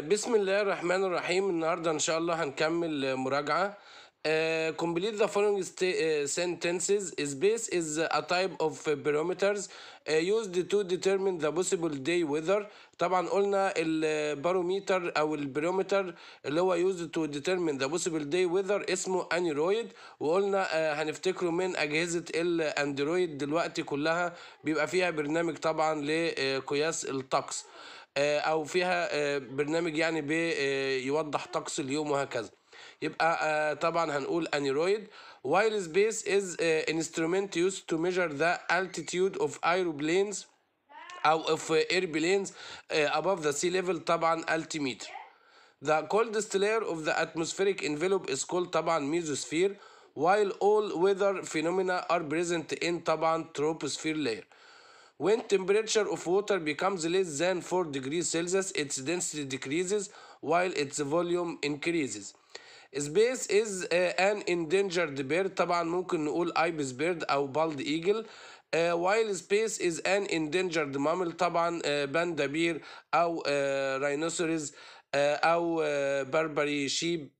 بسم الله الرحمن الرحيم النهارده ان شاء الله هنكمل مراجعه uh, complete the following uh, sentences. Space is a type of barometers uh, used to determine the possible day weather. طبعا قلنا الباروميتر او البيرومتر اللي هو used to determine the possible day weather اسمه انيرويد وقلنا هنفتكره من اجهزه الاندرويد دلوقتي كلها بيبقى فيها برنامج طبعا لقياس الطقس. او فيها برنامج يعني بيوضح طقس اليوم وهكذا يبقى طبعا هنقول انيرويد while space is instrument used to measure the altitude of aeroplanes او of airplanes above the sea level طبعا altimeter The coldest layer of the atmospheric envelope is called طبعا mesosphere while all weather phenomena are present in طبعا troposphere layer When temperature of water becomes less than 4 degrees Celsius, its density decreases while its volume increases. سبيس is eh, an endangered bird طبعا ممكن نقول ibis bird او eagle. ايجل eh, While space is an endangered mammal. طبعا باندا eh, بير او rhinoceros او بربري sheep.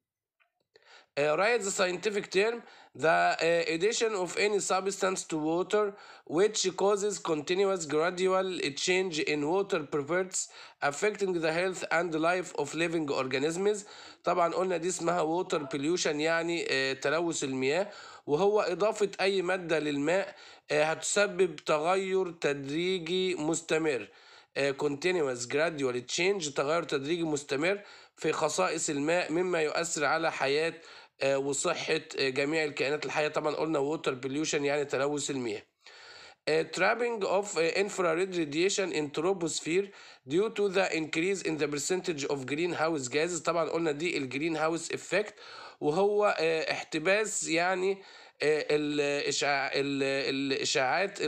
write the scientific term the addition of any substance to water which causes continuous gradual change in water perverts affecting the health and life of living organisms طبعا قلنا دي اسمها water pollution يعني آه، تلوث المياه وهو إضافة أي مادة للماء آه، هتسبب تغير تدريجي مستمر آه، continuous gradual change تغير تدريجي مستمر في خصائص الماء مما يؤثر على حياة وصحة جميع الكائنات الحية طبعا قلنا water pollution يعني تلوث المياه trapping of uh, infrared radiation in troposphere due to the increase in the percentage of greenhouse gases طبعا قلنا دي ال greenhouse effect وهو uh, احتباس يعني uh، الاشعاع الاشعاعات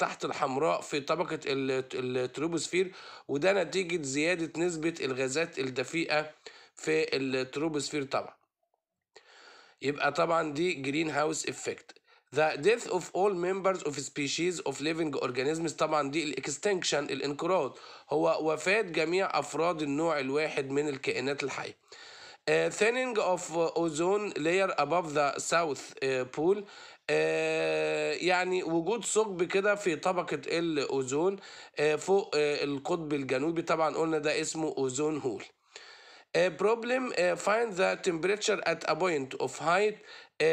تحت الحمراء في طبقه التروبوسفير وده نتيجه زياده نسبه الغازات الدفيئه في التروبوسفير طبعا يبقى طبعا دي جرين هاوس افكت The death of all members of species of living organisms طبعا دي الاكستنكشن الانقراض هو وفاة جميع أفراد النوع الواحد من الكائنات الحية. Uh, thinning of ozone layer above the south uh, pool uh, يعني وجود ثقب كده في طبقة الأوزون uh, فوق uh, القطب الجنوبي طبعا قلنا ده اسمه أوزون هول. A problem uh, find the temperature at a point of height 10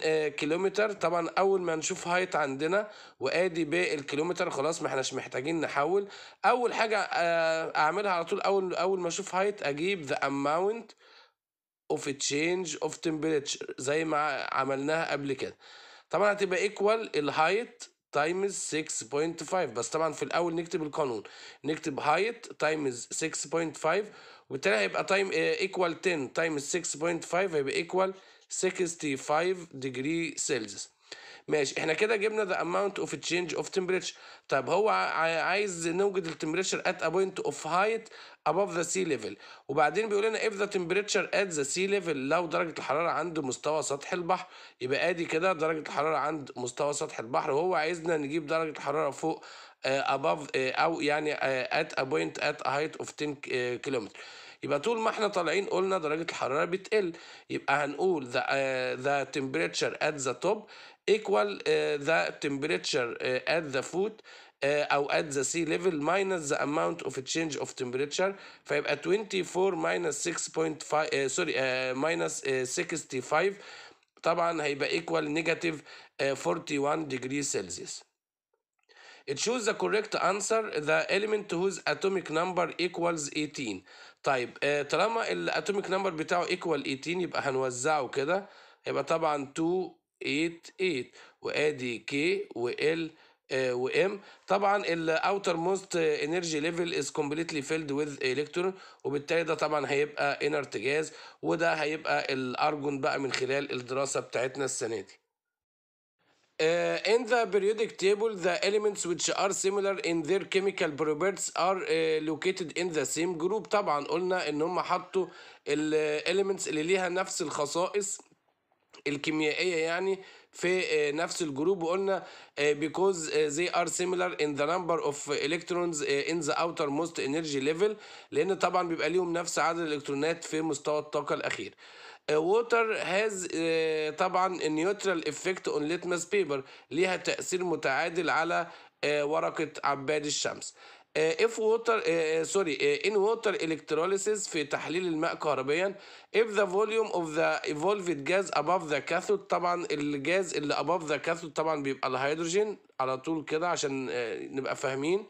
آه، آه، كيلومتر طبعا اول ما نشوف هايت عندنا وادي بالكيلومتر خلاص ما احناش محتاجين نحول اول حاجه آه، اعملها على طول اول اول ما اشوف هايت اجيب ذا اماونت اوف تشينج اوف تمبريتشر زي ما عملناها قبل كده طبعا هتبقى ايكوال الهايت تايمز 6.5 بس طبعا في الاول نكتب القانون نكتب هايت تايمز 6.5 وبالتالي هيبقى تايم ايكوال 10 تايمز 6.5 هيبقى ايكوال 65 ديجري سيلز ماشي احنا كده جبنا ذا اماونت اوف تشينج اوف تمبريتشر طب هو عايز نوجد التمبريتشر ات ا بوينت اوف هايت above the sea level وبعدين بيقول لنا if the temperature at the sea level لو درجة الحرارة عند مستوى سطح البحر يبقى ادي كده درجة الحرارة عند مستوى سطح البحر وهو عايزنا نجيب درجة الحرارة فوق uh, above uh, او يعني uh, at a point at a height of 10 uh, كيلومتر يبقى طول ما احنا طالعين قلنا درجة الحرارة بتقل يبقى هنقول the, uh, the temperature at the top equal uh, the temperature uh, at the foot او at the sea level minus the amount of change of temperature فيبقى 24 minus 6.5 سوري minus 65 طبعا هيبقى equal negative 41 degree celsius It shows the correct answer the element whose atomic number equals 18 طيب آه، طالما الاتوميك نمبر بتاعه ايكوال 18 يبقى هنوزعه كده يبقى طبعا 2 8 8 وادي كي وال آه، وام طبعا الاوتر موست انرجي ليفل از كومبليتلي فيلد وذ الكترون وبالتالي ده طبعا هيبقى انرت جاز وده هيبقى الارجون بقى من خلال الدراسه بتاعتنا السنه دي Uh, in the periodic table, the elements which are similar in their chemical properties are uh, located in the same group. طبعا قلنا ان هم حطوا elements اللي ليها نفس الخصائص الكيميائيه يعني في نفس الجروب وقلنا because they are similar in the number of electrons in the outermost energy level لان طبعا بيبقى ليهم نفس عدد الالكترونات في مستوى الطاقه الاخير. ووتر هاز uh, طبعا نيوترال افكت اون ليتمس بيبر ليها تاثير متعادل على uh, ورقه عباد الشمس اف ووتر سوري ان ووتر الكتروليسيس في تحليل الماء كهربيا if the volume of the evolved gas above the cathode طبعا الجاز اللي above the cathode طبعا بيبقى الهيدروجين على طول كده عشان uh, نبقى فاهمين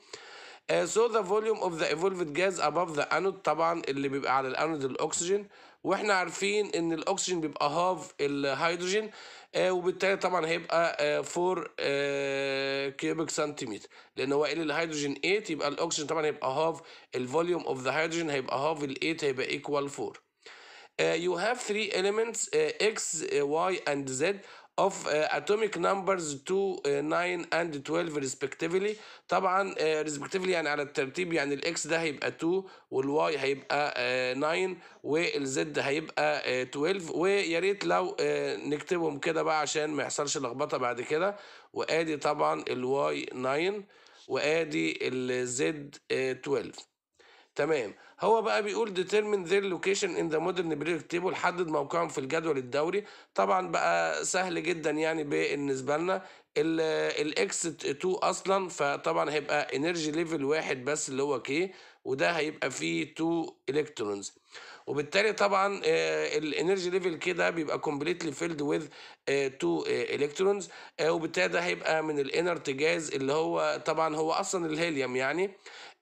so the volume of the evolved gas above the anode طبعا اللي بيبقى على الانود الاكسجين واحنا عارفين ان الاكسجين بيبقى هاف الهيدروجين آه، وبالتالي طبعا هيبقى 4 آه كيوبيك سنتيمتر آه، لان هو قال الهيدروجين 8 يبقى الاكسجين طبعا هيبقى هاف الفوليوم اوف ذا هيدروجين هيبقى هاف ال 8 هيبقى ايكوال آه، 4 you have three elements x y and z of uh, atomic numbers 2 9 uh, and 12 respectively طبعا uh, respectively يعني على الترتيب يعني الاكس ده هيبقى 2 والواي هيبقى 9 والزد هيبقى 12 ويا ريت لو نكتبهم كده بقى عشان ما يحصلش لخبطه بعد كده وادي طبعا الواي 9 وادي الزد 12 تمام هو بقى بيقول determine their location in the modern periodic table حدد موقعهم في الجدول الدوري طبعا بقى سهل جدا يعني بالنسبه لنا x 2 اصلا فطبعا هيبقى انرجي ليفل واحد بس اللي هو كي وده هيبقى فيه 2 الكترونز وبالتالي طبعا الانرجي ليفل كده بيبقى كومبليتلي فيلد وذ 2 الكترونز وبالتالي ده هيبقى من الانرت جاز اللي هو طبعا هو اصلا الهيليوم يعني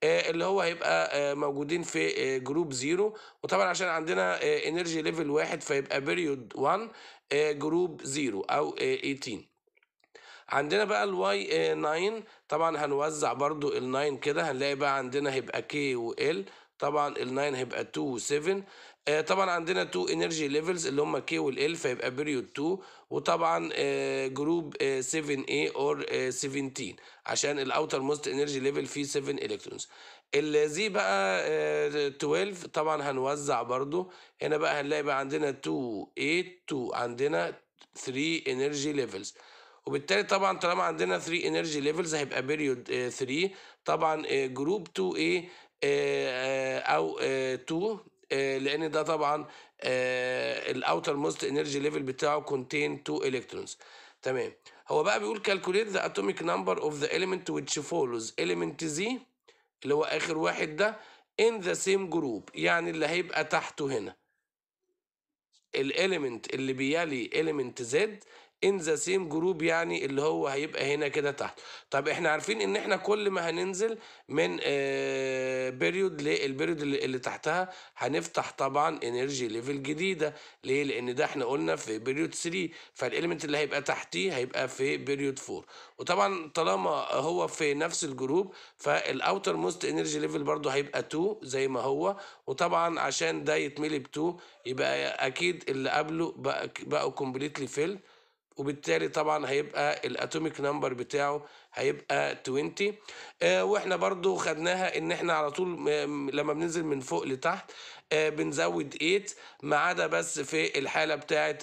آه، اللي هو هيبقى آه، موجودين في جروب آه، زيرو وطبعا عشان عندنا انرجي ليفل واحد فيبقى بيريود 1 جروب زيرو او 18 عندنا بقى الواي 9 طبعا هنوزع برضو ال 9 كده هنلاقي بقى عندنا هيبقى كي و L طبعا ال 9 هيبقى 2 و 7 آه، طبعا عندنا تو انرجي ليفلز اللي هم كي والال فيبقى بيريود 2 وطبعا جروب آه، 7 آه، a اور 17 عشان الاوتر موست انرجي ليفل فيه 7 الكترونز الزي بقى 12 طبعا هنوزع برضو هنا بقى هنلاقي بقى عندنا 2 a 2 عندنا 3 انرجي ليفلز وبالتالي طبعا طالما عندنا 3 انرجي ليفلز هيبقى بيريود 3 طبعا جروب 2 a او 2 آه، لان ده طبعا الاوتر موست انرجي ليفل بتاعه كونتين تو الكترونز تمام هو بقى بيقول كالكوليت ذا اتوميك نمبر اوف ذا element ويتش فولوز element زي اللي هو اخر واحد ده ان ذا سيم جروب يعني اللي هيبقى تحته هنا الاليمنت اللي بيالي اليمنت زد ان ذا سيم جروب يعني اللي هو هيبقى هنا كده تحت طب احنا عارفين ان احنا كل ما هننزل من بيريود آه، للبيريود اللي, تحتها هنفتح طبعا انرجي ليفل جديده ليه لان ده احنا قلنا في بيريود 3 فالاليمنت اللي هيبقى تحتيه هيبقى في بيريود 4 وطبعا طالما هو في نفس الجروب فالاوتر موست انرجي ليفل برده هيبقى 2 زي ما هو وطبعا عشان ده يتملي ب 2 يبقى اكيد اللي قبله بقى بقوا كومبليتلي فيل وبالتالي طبعا هيبقى الاتوميك نمبر بتاعه هيبقى 20 آه واحنا برضو خدناها ان احنا على طول لما بننزل من فوق لتحت آه بنزود 8 ما عدا بس في الحاله بتاعه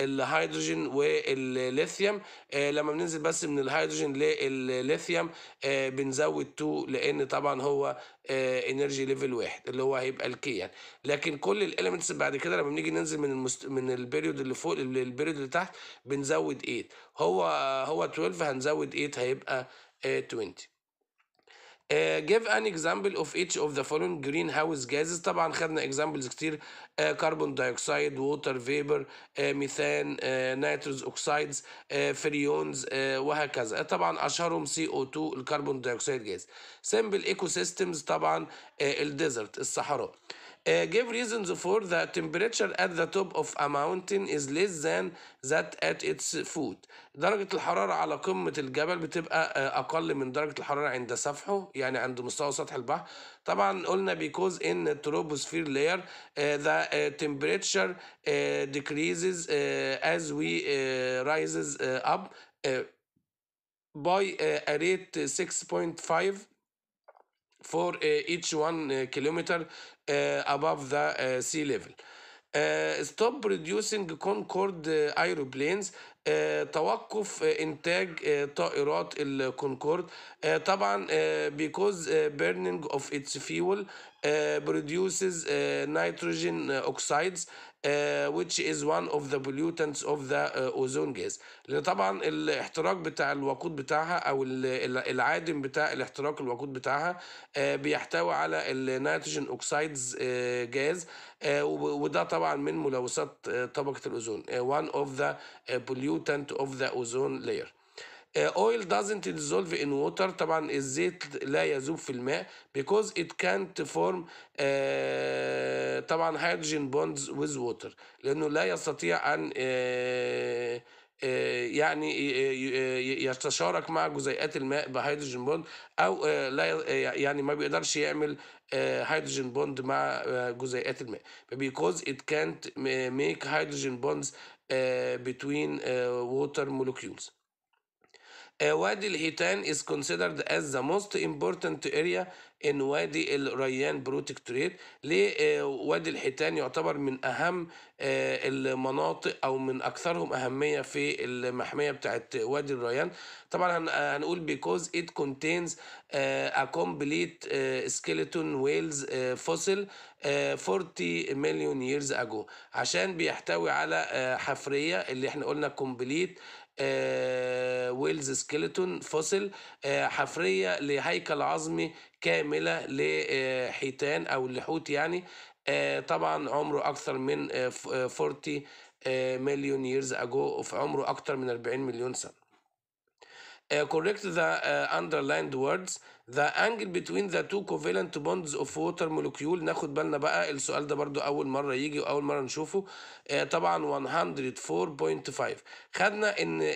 الهيدروجين والليثيوم آه، لما بننزل بس من الهيدروجين للليثيوم آه، بنزود 2 لان طبعا هو انرجي آه، ليفل واحد اللي هو هيبقى الكيان يعني. لكن كل الاليمنتس بعد كده لما بنيجي ننزل من المست... من البيريود اللي فوق للبيريود اللي تحت بنزود 8 هو هو 12 هنزود 8 هيبقى 20 Uh, give an example of each of the following greenhouse gases طبعا خدنا examples كتير كربون دايوكسيد ووتر فيبر ميثان نيتروز اوكسايدز فريونز وهكذا طبعا اشهرهم سي او 2 الكربون دايوكسيد جاز سيمبل ايكو سيستمز طبعا uh, الديزرت الصحراء Uh, give reasons for the temperature at the top of a mountain is less than that at its foot. درجة الحرارة على قمة الجبل بتبقى أقل من درجة الحرارة عند سفحه يعني عند مستوى سطح البحر. طبعا قلنا because in troposphere layer uh, the temperature uh, decreases uh, as we uh, rises uh, up uh, by uh, a rate 6.5 for uh, each one uh, kilometer uh, above the sea level. stop producing Concorde aeroplanes آه، توقف آه، انتاج آه، طائرات الكونكورد طبعا بيكوز بيرنينج اوف اتس فيول produces نيتروجين اوكسايدز which is one of the pollutants of the ozone gas لان طبعا الاحتراق بتاع الوقود بتاعها او العادم بتاع الاحتراق الوقود بتاعها بيحتوي على النيتروجين اوكسايدز جاز وده طبعا من ملوثات طبقه الاوزون one of the pollutants pollutant of the ozone layer Uh, oil doesn't dissolve in water طبعا الزيت لا يذوب في الماء because it can't form uh, طبعا hydrogen bonds with water لانه لا يستطيع ان uh, آه، يعني آه، آه، يتشارك مع جزيئات الماء بهيدروجين بوند او لا يعني ما بيقدرش يعمل هيدروجين بوند مع جزيئات الماء because it can't make hydrogen bonds between water molecules وادي الهيتان is considered as the most important area in وادي الريان بروتكتوريت ليه وادي آه، الحيتان يعتبر من أهم آه، المناطق أو من أكثرهم أهمية في المحمية بتاعت وادي الريان طبعا آه، هنقول because it contains a complete skeleton whales fossil 40 مليون years ago عشان بيحتوي على حفرية اللي احنا قلنا complete آه، ويلز سكيلتون فوسيل آه، حفريه لهيكل عظمي كامله لحيتان او لحوت يعني آه، طبعا عمره اكثر من 40 مليون ييرز اجو في عمره اكثر من 40 مليون سنه correct the underlined words The angle between the two covalent bonds of water molecule ناخد بالنا بقى السؤال ده برضو أول مرة يجي وأول مرة نشوفه آه طبعا 104.5 خدنا إن آه،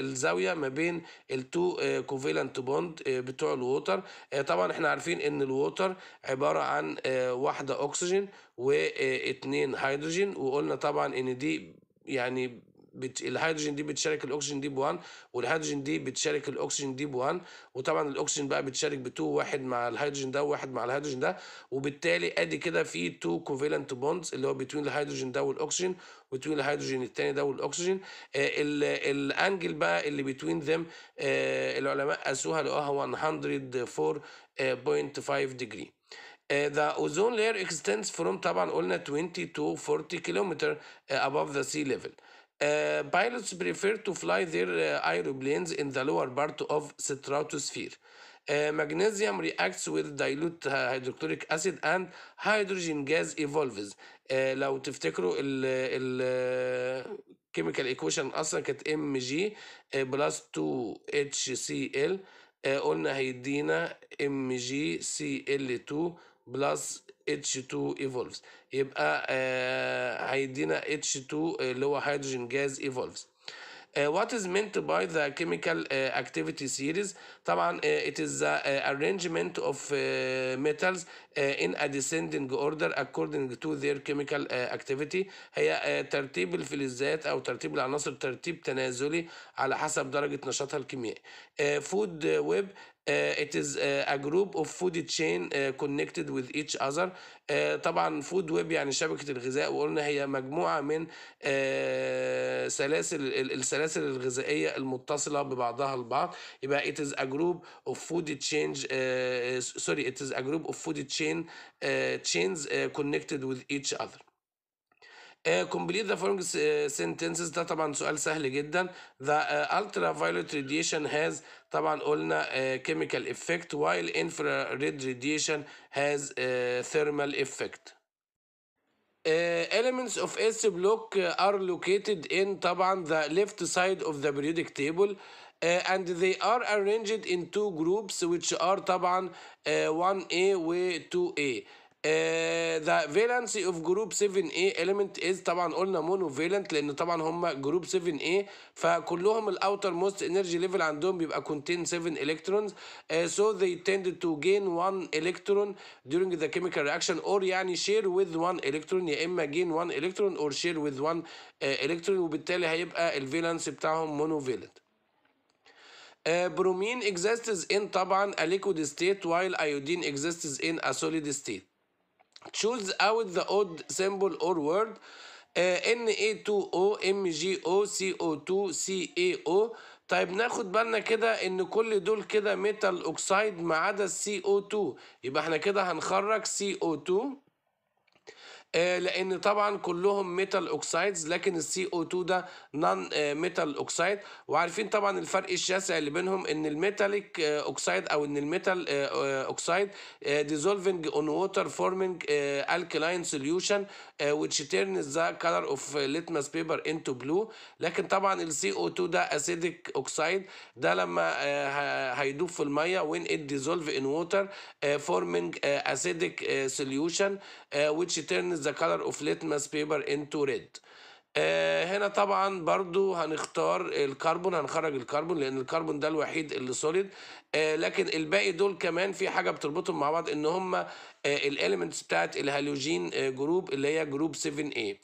الزاوية ما بين التو آه، covalent bond آه، بتوع الووتر آه طبعا احنا عارفين إن الووتر عبارة عن آه واحدة أكسجين واتنين هيدروجين وقلنا طبعا إن دي يعني بت... الهيدروجين دي بتشارك الاكسجين دي ب1 والهيدروجين دي بتشارك الاكسجين دي ب1 وطبعا الاكسجين بقى بتشارك ب2 واحد مع الهيدروجين ده وواحد مع الهيدروجين ده وبالتالي ادي كده في 2 كوفالنت بوندز اللي هو بتوين الهيدروجين ده والاكسجين وبتوين الهيدروجين الثاني ده والاكسجين آه الانجل بقى اللي بتوين ذم آه العلماء قاسوها لقوها 104.5 ديجري the ozone layer extends from طبعا قلنا 20 to 40 كيلومتر آه، above the sea level pilots prefer to fly their uh, aeroplanes in the lower part of stratosphere. Uh, magnesium reacts with dilute hydrochloric acid and hydrogen gas evolves. لو تفتكروا ال ال chemical equation اصلا كانت Mg plus 2 HCl قلنا هيدينا mgcl 2 plus H2 evolves يبقى هيدينا H2 اللي هو هيدروجين جاز evolves Uh, what is meant by the chemical uh, activity series طبعا uh, it is the uh, arrangement of uh, metals uh, in a descending order according to their chemical uh, activity هي uh, ترتيب الفلزات او ترتيب العناصر ترتيب تنازلي على حسب درجه نشاطها الكيميائي uh, food web uh, it is uh, a group of food chain uh, connected with each other uh, طبعا فود ويب يعني شبكة الغذاء وقلنا هي مجموعة من uh, سلاسل السلاسل الغذائية المتصلة ببعضها البعض يبقى it is a group of food chain uh, sorry it is a group of food chain uh, chains uh, connected with each other Eh, complete the following sentences ده طبعا سؤال سهل جدا the eh, ultraviolet radiation has طبعا قلنا eh, chemical effect while infrared radiation has thermal effect Uh, elements of S block are located in طبعا the left side of the periodic table uh, and they are arranged in two groups which are طبعا uh, 1A و 2A the valency of group 7 a element is طبعا قلنا monovalent لان طبعا هم جروب 7 a فكلهم الاوتر موست انرجي ليفل عندهم بيبقى contain 7 electrons uh, so they tend to gain 1 electron during the chemical reaction or يعني share with 1 electron يا اما gain 1 electron or share with 1 uh, electron وبالتالي هيبقى ال valency بتاعهم monovalent فالنت برومين exists in طبعا a liquid state while iodine exists in a solid state choose out the odd symbol or word uh, Na2OMgOCO2CaO طيب ناخد بالنا كده ان كل دول كده ميتال اوكسايد ما عدا ال co 2 يبقى احنا كده هنخرج co 2 آه، لان طبعا كلهم ميتال اوكسايدز لكن السي او 2 ده نون ميتال اوكسايد وعارفين طبعا الفرق الشاسع اللي بينهم ان الميتاليك اوكسايد آه، او ان الميتال اوكسايد ديزولفنج اون ووتر فورمينج الكلاين سوليوشن which turns the color of litmus paper into blue لكن طبعا السي او 2 ده اسيديك اوكسايد ده لما آه، هيدوب في الميه when it dissolve in water forming acidic solution uh, which turns the color of litmus paper into red آه، هنا طبعا برضو هنختار الكربون هنخرج الكربون لان الكربون ده الوحيد اللي سوليد آه، لكن الباقي دول كمان في حاجه بتربطهم مع بعض ان هم الاليمنتس بتاعت الهالوجين جروب اللي هي جروب 7 a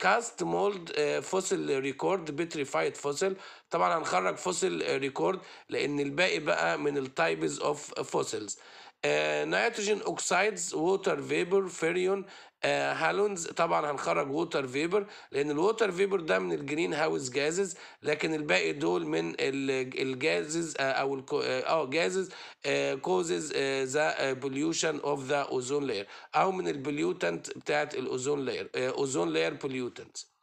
كاست مولد فوسل ريكورد بيتريفايد فوسل طبعا هنخرج فوسل ريكورد لان الباقي بقى من التايبز اوف فوسلز. نيتروجين اوكسايدز ووتر فيبر فيريون هالونز طبعا هنخرج ووتر فيبر لان الووتر فيبر ده من الجرين هاوس جازز لكن الباقي دول من الجازز آه، او اه جازز كوزز ذا بوليوشن اوف ذا اوزون لاير او من البوليوتنت بتاعت الاوزون لاير اوزون لاير بوليوتنتس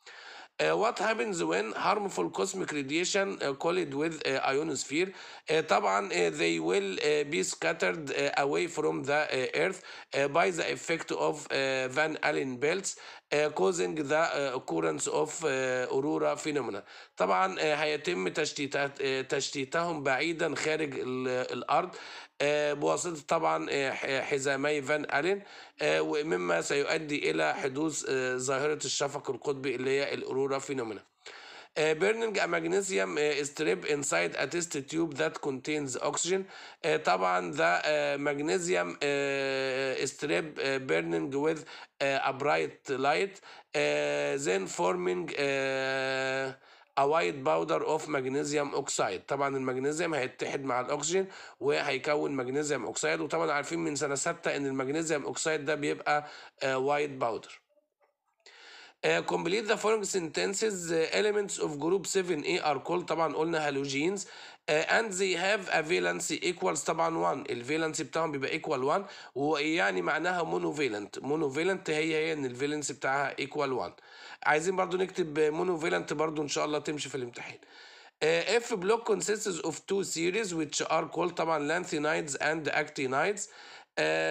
Uh, what happens when harmful cosmic radiation uh, collide with uh, ionosphere? Uh, طبعا uh, they will uh, be scattered uh, away from the uh, earth uh, by the effect of uh, Van Allen belts آه، causing the آه، occurrence of آه، aurora phenomena طبعا هيتم تشتيتهم بعيدا خارج الارض بواسطة طبعا حزامي فان ألين مما سيؤدي إلى حدوث ظاهرة الشفق القطبي اللي هي الأورورا فينومينا بيرنينج ماجنيسيوم ستريب انسايد ا تيست تيوب ذات كونتينز اوكسجين طبعا ذا ماجنيسيوم ستريب بيرنينج وذ ا برايت لايت ذن فورمينج a white powder of magnesium oxide طبعا المغنيسيوم هيتحد مع الاكسجين وهيكون مغنيسيوم oxide وطبعا عارفين من سنه سته ان المغنيسيوم اوكسيد ده بيبقى وايت آه، باودر complete the following sentences elements of group 7A are called طبعا قلنا هالوجينز and they have a valency equals طبعا 1 الفالنسي بتاعهم بيبقى equal 1 ويعني معناها monovalent monovalent هي هي ان الفالنسي بتاعها equal 1 عايزين برضو نكتب monovalent برضو ان شاء الله تمشي في الامتحان F block consists of two series which are called طبعا lanthanides and actinides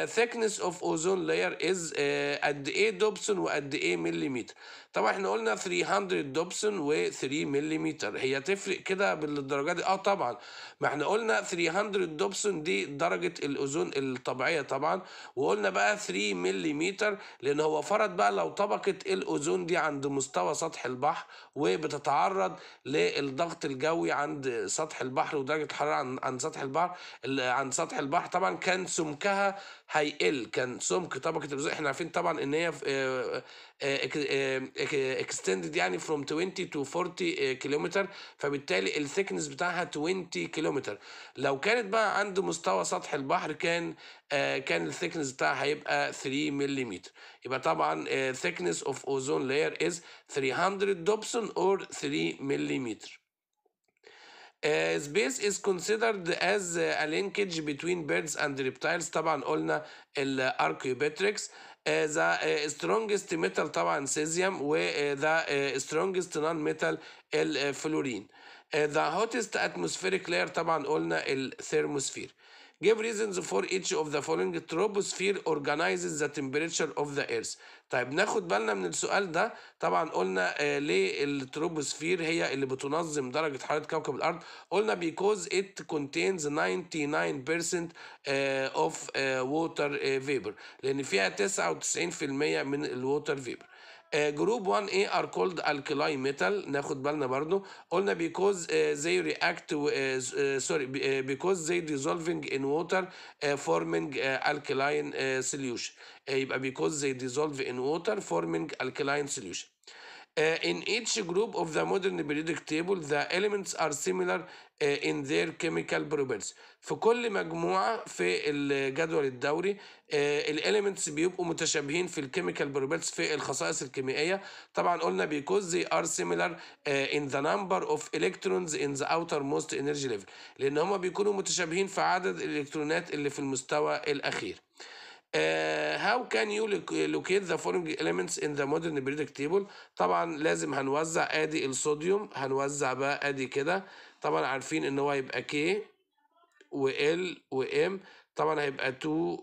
ثيكنس اوف اوزون لاير از قد ايه دوبسون وقد ايه مليمتر طبعا احنا قلنا 300 دوبسون و 3 مليمتر هي تفرق كده بالدرجه دي اه طبعا ما احنا قلنا 300 دوبسون دي درجه الاوزون الطبيعيه طبعا وقلنا بقى 3 مليمتر لان هو فرض بقى لو طبقه الاوزون دي عند مستوى سطح البحر وبتتعرض للضغط الجوي عند سطح البحر ودرجه الحراره عن, سطح البحر عند سطح البحر طبعا كان سمكها هيقل كان سمك طبقه الأوزون احنا عارفين طبعا ان هي آه، آه، آه، اكستندد يعني فروم 20 تو 40 كيلومتر فبالتالي الثيكنس بتاعها 20 كيلومتر لو كانت بقى عند مستوى سطح البحر كان كان الثيكنس بتاعها هيبقى 3 ملم يبقى طبعا thickness اوف اوزون لاير از 300 دوبسون اور 3 ملم Uh, space is considered as a linkage between birds and reptiles طبعا قلنا الاركيوبتريكس ذا strongest metal طبعا سيزيوم وذا strongest non metal الفلورين ذا hottest atmospheric layer طبعا قلنا الثيرموسفير Give reasons for each of the following troposphere organizes the temperature of the earth. طيب ناخد بالنا من السؤال ده طبعا قلنا آه ليه التروبوسفير هي اللي بتنظم درجة حرارة كوكب الأرض قلنا because it contains 99% آه of آه water vapor لأن فيها 99% من الووتر فيبر جروب 1 A are called alkali metal ناخد بالنا برضو قلنا because they react sorry because they dissolving in water forming alkaline solution يبقى because they dissolve in water forming alkaline solution Uh, in each group of the modern periodic table the elements are similar uh, in their chemical properties في كل مجموعة في الجدول الدوري uh, elements بيبقوا متشابهين في الكيميكال properties في الخصائص الكيميائية طبعا قلنا because they are similar uh, in the number of electrons in the outermost energy level لان هما بيكونوا متشابهين في عدد الالكترونات اللي في المستوى الاخير آه how can you locate the following elements in the modern periodic table طبعا لازم هنوزع ادي الصوديوم هنوزع بقى ادي كده طبعا عارفين ان هو هيبقى K و L و M طبعا هيبقى 2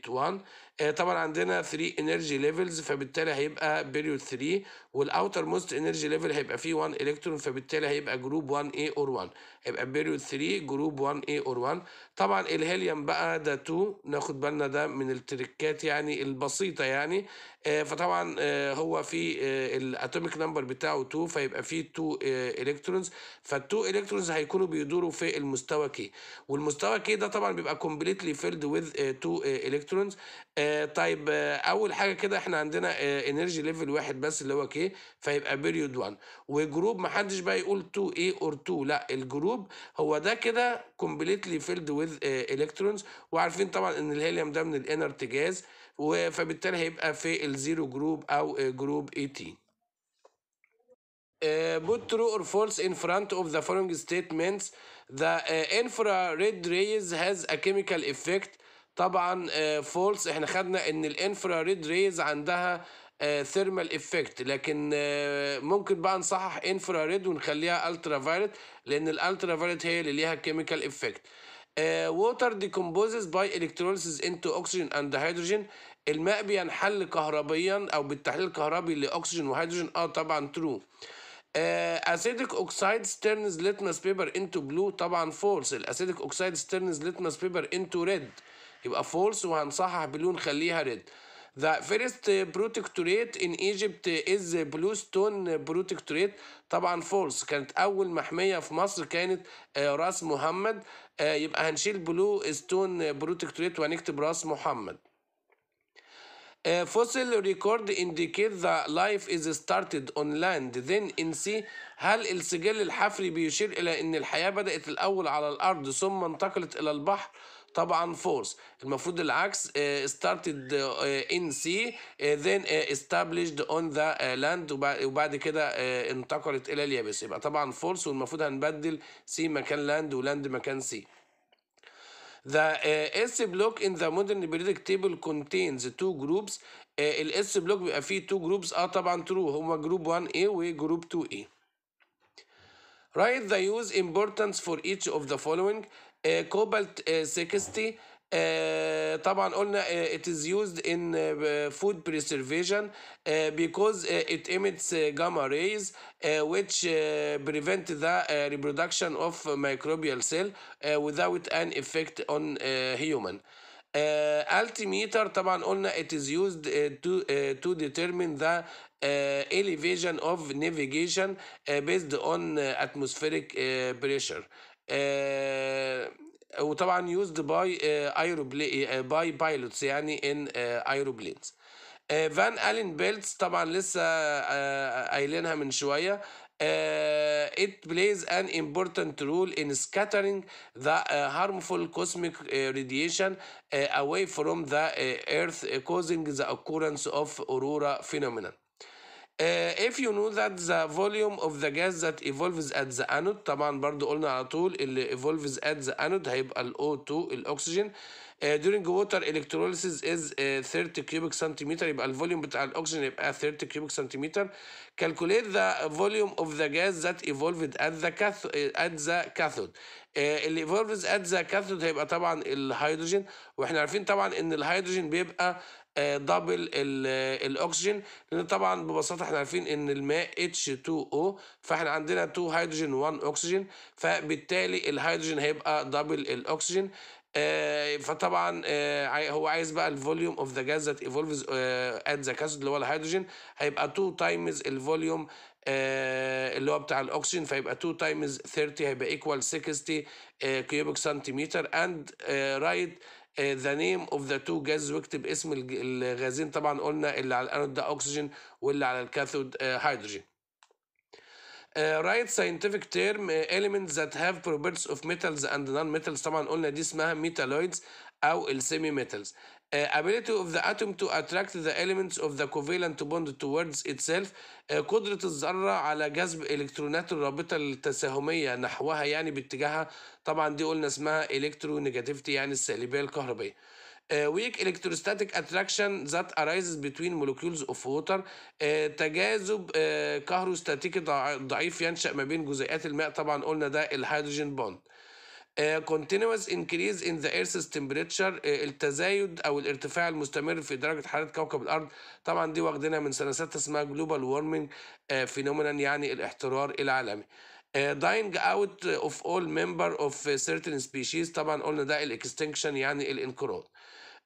8 1 آه، طبعا عندنا 3 انرجي ليفلز فبالتالي هيبقى بيريود 3 والاوتر موست انرجي ليفل هيبقى فيه 1 الكترون فبالتالي هيبقى جروب 1 اي اور 1 هيبقى بيريود 3 جروب 1 اي اور 1 طبعا الهيليوم بقى ده 2 ناخد بالنا ده من التركات يعني البسيطه يعني آه، فطبعا آه، هو في الاتوميك نمبر بتاعه 2 فيبقى فيه 2 الكترونز فال2 الكترونز هيكونوا بيدوروا في المستوى كي والمستوى كي ده طبعا بيبقى كومبليتلي فيلد وذ 2 الكترونز آه، طيب آه، اول حاجه كده احنا عندنا انرجي آه، ليفل واحد بس اللي هو كي فيبقى بيريود 1 وجروب ما حدش بقى يقول 2 اي اور 2 لا الجروب هو ده كده كومبليتلي فيلد وذ الكترونز وعارفين طبعا ان الهيليوم ده من الانرت جاز فبالتالي هيبقى في الزيرو جروب او جروب اي تي put true or false in front of the following statements. The uh, infrared rays has a chemical effect طبعا فولس آه، احنا خدنا ان الانفراريد ريز عندها ثيرمال آه، افكت لكن آه، ممكن بقى نصحح انفراريد ونخليها الترا فايلت لان الالترا فايلت هي اللي ليها كيميكال افكت ووتر ديكومبوزز باي الكتروليسيس انتو اوكسجين اند هيدروجين الماء بينحل كهربيا او بالتحليل الكهربي لاكسجين وهيدروجين اه طبعا ترو اسيديك اوكسايد ستيرنز ليتمس بيبر انتو بلو طبعا فولس الاسيديك اوكسايد ستيرنز ليتمس بيبر انتو ريد يبقى فولس وهنصحح بلو نخليها ريد The first protectorate in Egypt is blue stone protectorate طبعا فولس كانت أول محمية في مصر كانت آه، راس محمد آه، يبقى هنشيل بلو ستون بروتكتوريت وهنكتب راس محمد آه، fossil record indicate that life is started on land then in sea هل السجل الحفري بيشير إلى أن الحياة بدأت الأول على الأرض ثم انتقلت إلى البحر طبعا فولس المفروض العكس started in sea then established on the land وبعد كده انتقلت الى اليابس يبقى طبعا فولس والمفروض هنبدل سي مكان لاند ولاند مكان سي The S block in the modern periodic table contains two groups. Uh, S block بيبقى فيه two groups اه طبعا true هما group 1A group 2A. Write the use importance for each of the following كوبالت 60 طبعا قلنا it is used in food preservation because it emits gamma rays which prevent the reproduction of microbial cell without an effect on human. altimeter طبعا قلنا it is used to to determine the elevation of navigation based on atmospheric pressure. وطبعا يوزد باي ايرو باي بايلوتس يعني ان ايرو بلينز فان الين بيلتس طبعا لسه قايلينها من شويه it plays an important role in scattering the harmful cosmic radiation away from the earth causing the occurrence of aurora phenomenon Uh, if you know that the volume of the gas that evolves at the anode طبعا برضو قلنا على طول اللي evolves at the anode هيبقى ال O2 الأكسجين uh, during water electrolysis is uh, 30 cubic centimeter يبقى الفوليوم بتاع الأكسجين يبقى 30 cubic centimeter calculate the volume of the gas that evolved at the cathode at the cathode uh, اللي evolves at the cathode هيبقى طبعا الهيدروجين واحنا عارفين طبعا ان الهيدروجين بيبقى دبل آه، آه، الاكسجين لان طبعا ببساطه احنا عارفين ان الماء H2O فاحنا عندنا 2 هيدروجين 1 اكسجين فبالتالي الهيدروجين هيبقى دبل الاكسجين آه، فطبعا هو عايز بقى الفوليوم اوف ذا جاز ذات ايفولفز ات ذا كاثود اللي هو الهيدروجين هيبقى 2 تايمز الفوليوم اللي هو بتاع الاكسجين فيبقى 2 تايمز 30 هيبقى ايكوال 60 كيوبيك سنتيمتر اند رايت ذا نيم اوف ذا تو جاز واكتب اسم الغازين طبعا قلنا اللي على الانود ده اكسجين واللي على الكاثود هيدروجين رايت scientific term آه، elements that have properties of metals and non-metals طبعا قلنا دي اسمها ميتالويدز او السيمي ميتالز uh, ability of the atom to attract the elements of the covalent bond towards itself uh, قدرة الذرة على جذب إلكترونات الرابطة التساهمية نحوها يعني باتجاهها طبعا دي قلنا اسمها نيجاتيفتي يعني السالبية الكهربية Uh, weak electrostatic attraction that arises between molecules of water uh, تجاذب uh, كهروستاتيكي ضعيف ينشأ ما بين جزيئات الماء طبعا قلنا ده الهيدروجين بوند آه، continuous increase in the earth's temperature آه، التزايد او الارتفاع المستمر في درجه حراره كوكب الارض طبعا دي واخدينها من سنسات اسمها warming uh, phenomenon يعني الاحترار العالمي dying out of all member of certain species طبعا قلنا ده الاكستنكشن يعني الانقراض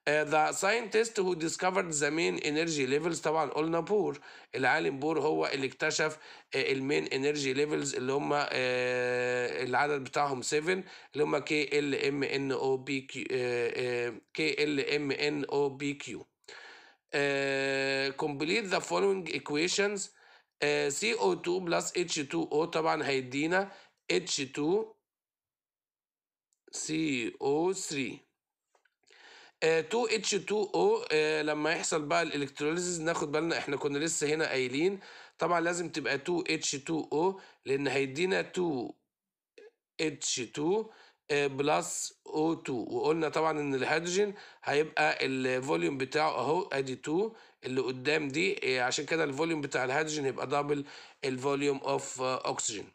Uh, the scientist who discovered the main energy levels طبعا قلنا بور العالم بور هو اللي اكتشف المين انرجي ليفلز اللي هم uh، العدد بتاعهم 7 اللي هم كي ال ام ان او بي كيو كي ال ام ان او بي كيو كومبليت ذا فولوينج ايكويشنز سي او 2 بلس اتش 2 او طبعا هيدينا اتش 2 سي او 3 2 h 2 او آه، لما يحصل بقى الالكتروليزز ناخد بالنا احنا كنا لسه هنا قايلين طبعا لازم تبقى 2 h 2 o لان هيدينا 2 h 2 بلس o 2 وقلنا طبعا ان الهيدروجين هيبقى الفوليوم بتاعه اهو ادي 2 اللي قدام دي آه، عشان كده الفوليوم بتاع الهيدروجين هيبقى دبل الفوليوم اوف اوكسجين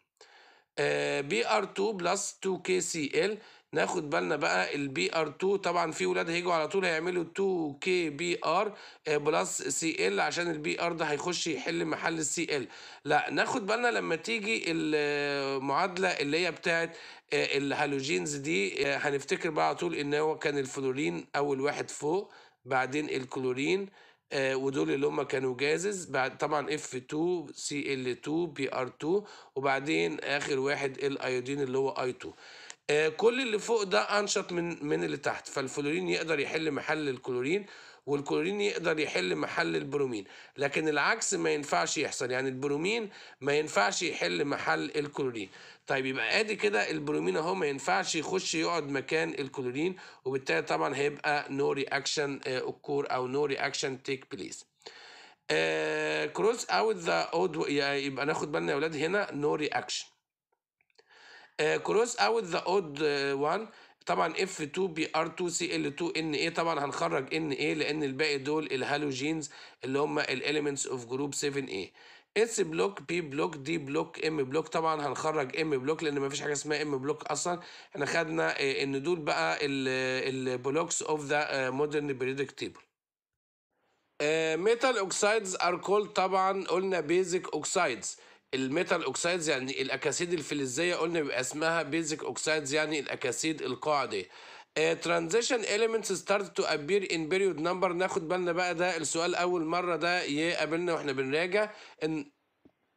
بي ار 2 بلس 2 كي سي ال ناخد بالنا بقى البي ار 2 طبعا في ولاد هيجوا على طول هيعملوا 2 كي بي ار بلس سي ال عشان البي ار ده هيخش يحل محل السي ال لا ناخد بالنا لما تيجي المعادله آه، اللي هي بتاعت آه، الهالوجينز دي آه، هنفتكر بقى على طول ان هو كان الفلورين اول واحد فوق بعدين الكلورين ودول اللي هم كانوا جازز بعد طبعا اف 2 سي ال 2 بي ار 2 وبعدين اخر واحد الايودين اللي هو اي 2 آه، كل اللي فوق ده انشط من من اللي تحت فالفلورين يقدر يحل محل الكلورين والكلورين يقدر يحل محل البرومين لكن العكس ما ينفعش يحصل يعني البرومين ما ينفعش يحل محل الكلورين طيب يبقى ادي كده البرومين اهو ما ينفعش يخش يقعد مكان الكلورين وبالتالي طبعا هيبقى نو رياكشن اوكور او نو رياكشن تيك بليس كروس اوت ذا اود يبقى ناخد بالنا يا اولاد هنا نو رياكشن آه، كروس اوت ذا اود 1 آه، طبعا اف 2 بي ار 2 سي ال 2 ان اي طبعا هنخرج ان اي لان الباقي دول الهالوجينز اللي هم الاليمنتس اوف جروب 7 اي اس بلوك بي بلوك دي بلوك ام بلوك طبعا هنخرج ام بلوك لان مفيش حاجه اسمها ام بلوك اصلا احنا خدنا آه، ان دول بقى البلوكس اوف ذا مودرن بريدك تيبل ميتال اوكسايدز ار كولد طبعا قلنا بيزك اوكسايدز الميتال اوكسايدز يعني الاكاسيد الفلزيه قلنا بيبقى اسمها بيزك اوكسايدز يعني الاكاسيد القاعدي ترانزيشن آه، elements start to appear in period number ناخد بالنا بقى ده السؤال اول مره ده يقابلنا واحنا بنراجع ان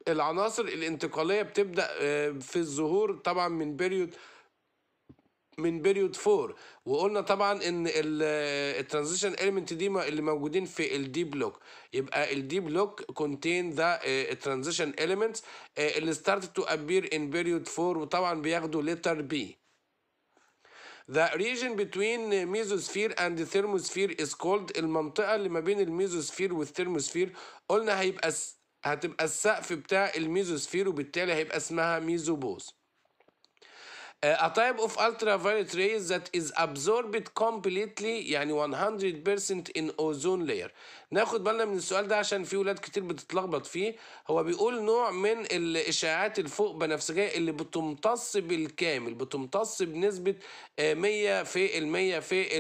العناصر الانتقاليه بتبدا آه، في الظهور طبعا من بيريود من بيريود 4 وقلنا طبعا ان الترانزيشن اليمنت دي اللي موجودين في الدي بلوك يبقى الدي بلوك كونتين ذا ترانزيشن اليمنتس اللي ستارت تو ابير ان بيريود 4 وطبعا بياخدوا ليتر بي The region between mesosphere and thermosphere is called المنطقة اللي ما بين الميزوسفير والثيرموسفير قلنا هيبقى هتبقى السقف بتاع الميزوسفير وبالتالي هيبقى اسمها ميزوبوز a type of ultraviolet rays that is absorbed completely يعني 100% in ozone layer ناخد بالنا من السؤال ده عشان في ولاد كتير بتتلخبط فيه هو بيقول نوع من الاشعاعات الفوق بنفسجيه اللي بتمتص بالكامل بتمتص بنسبه 100% آه، في 100 في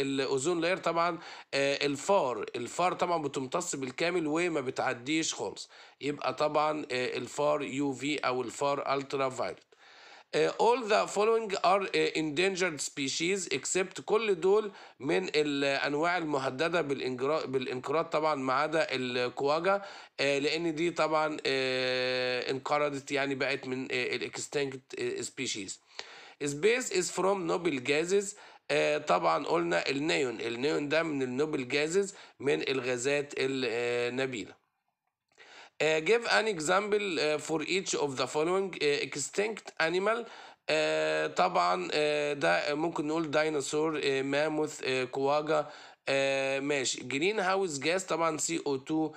الاوزون لاير طبعا آه، الفار الفار طبعا بتمتص بالكامل وما بتعديش خالص يبقى طبعا آه، الفار يو في او الفار الترا فايلوت آه، all the following are آه، endangered species except كل دول من الانواع المهدده بالانقراض طبعا ما عدا الكواجا آه، لان دي طبعا انقرضت يعني بقت من الاكستنكت سبيشيز is from noble gases جازز طبعا قلنا النيون النيون ده من النوبل جازز من الغازات النبيله Uh, give an example uh, for each of the following uh, extinct animal uh, طبعا uh, ده ممكن نقول ديناصور uh, ماموث uh, كواجا uh، ماشي جرين هاوس جاز طبعا سي او 2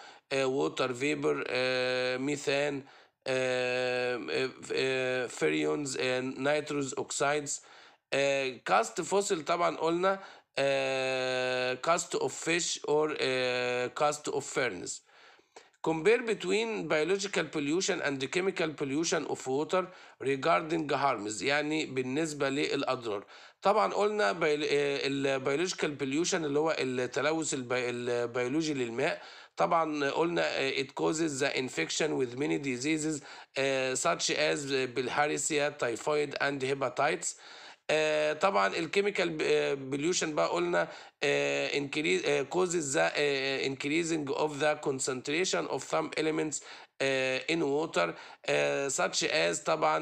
ووتر فيبر ميثان فيريونز نيتروز اوكسايدز كاست فوسيل طبعا قلنا كاست اوف فيش اور كاست اوف فيرنس Compare between biological pollution and chemical pollution of water regarding harms يعني بالنسبة للأضرار طبعا قلنا البيولوجيكال بوليوشن اللي هو التلوث البيولوجي للماء طبعا قلنا it causes the infection with many diseases such as بالهارسيا typhoid and hepatitis طبعا الكيميكال بوليوشن بقى قلنا انكريز كوزز ذا انكريزنج اوف ذا كونسنتريشن اوف some elements in water such as طبعا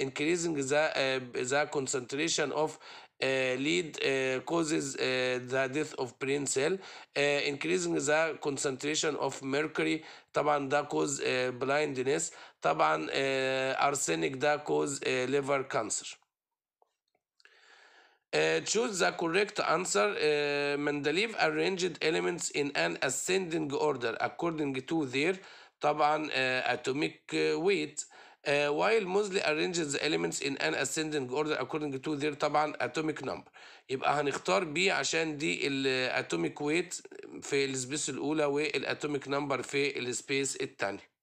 increasing the the concentration of Uh, lead uh, causes uh, the death of brain cell increasing the concentration of mercury طبعا ده cause blindness طبعا arsenic ده cause liver cancer Uh, choose the correct answer. Uh, Mendeleev arranged elements in an ascending order according to their طبعا uh, atomic weight. Uh, while Mosley arranged the elements in an ascending order according to their طبعا atomic number يبقى هنختار B عشان دي الاتوميك weight في السبيس الاولى والاتوميك نمبر في السبيس الثانيه